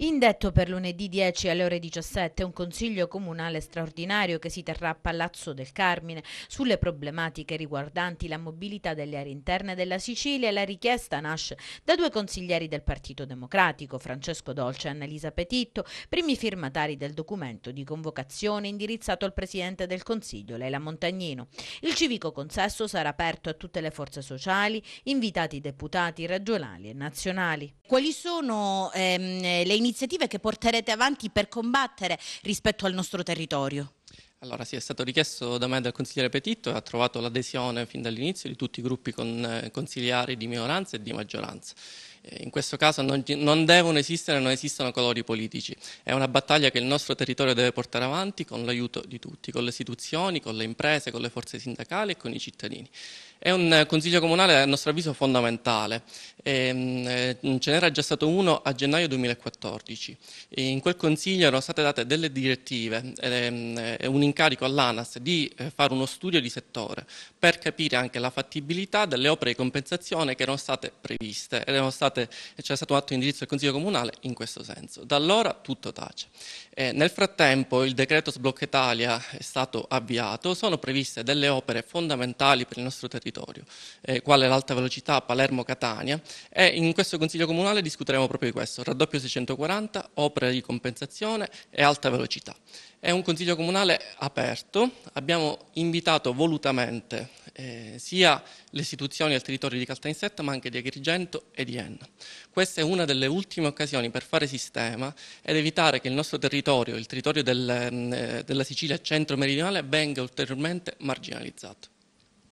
Indetto per lunedì 10 alle ore 17 un consiglio comunale straordinario che si terrà a Palazzo del Carmine sulle problematiche riguardanti la mobilità delle aree interne della Sicilia la richiesta nasce da due consiglieri del Partito Democratico, Francesco Dolce e Annalisa Petitto, primi firmatari del documento di convocazione indirizzato al Presidente del Consiglio, Leila Montagnino. Il civico consesso sarà aperto a tutte le forze sociali, invitati deputati regionali e nazionali. Quali sono ehm, le iniziative iniziative che porterete avanti per combattere rispetto al nostro territorio? Allora sì, è stato richiesto da me dal consigliere Petitto e ha trovato l'adesione fin dall'inizio di tutti i gruppi con, eh, consigliari di minoranza e di maggioranza. Eh, in questo caso non, non, devono esistere, non esistono colori politici. È una battaglia che il nostro territorio deve portare avanti con l'aiuto di tutti, con le istituzioni, con le imprese, con le forze sindacali e con i cittadini. È un consiglio comunale a nostro avviso fondamentale. E, ehm, eh, ce n'era già stato uno a gennaio 2014. E in quel consiglio erano state date delle direttive e, ehm, e eh, un incarico all'ANAS di fare uno studio di settore per capire anche la fattibilità delle opere di compensazione che erano state previste erano state state e c'è stato un atto di indirizzo del Consiglio Comunale in questo senso. Da allora tutto tace. Eh, nel frattempo il decreto Sblocca Italia è stato avviato, sono previste delle opere fondamentali per il nostro territorio, eh, quale l'alta velocità Palermo-Catania e in questo Consiglio Comunale discuteremo proprio di questo, raddoppio 640, opere di compensazione e alta velocità. È un Consiglio Comunale aperto, abbiamo invitato volutamente eh, sia le istituzioni del territorio di Caltanissetta ma anche di Agrigento e di Enna. Questa è una delle ultime occasioni per fare sistema ed evitare che il nostro territorio, il territorio del, mm, eh, della Sicilia centro-meridionale venga ulteriormente marginalizzato.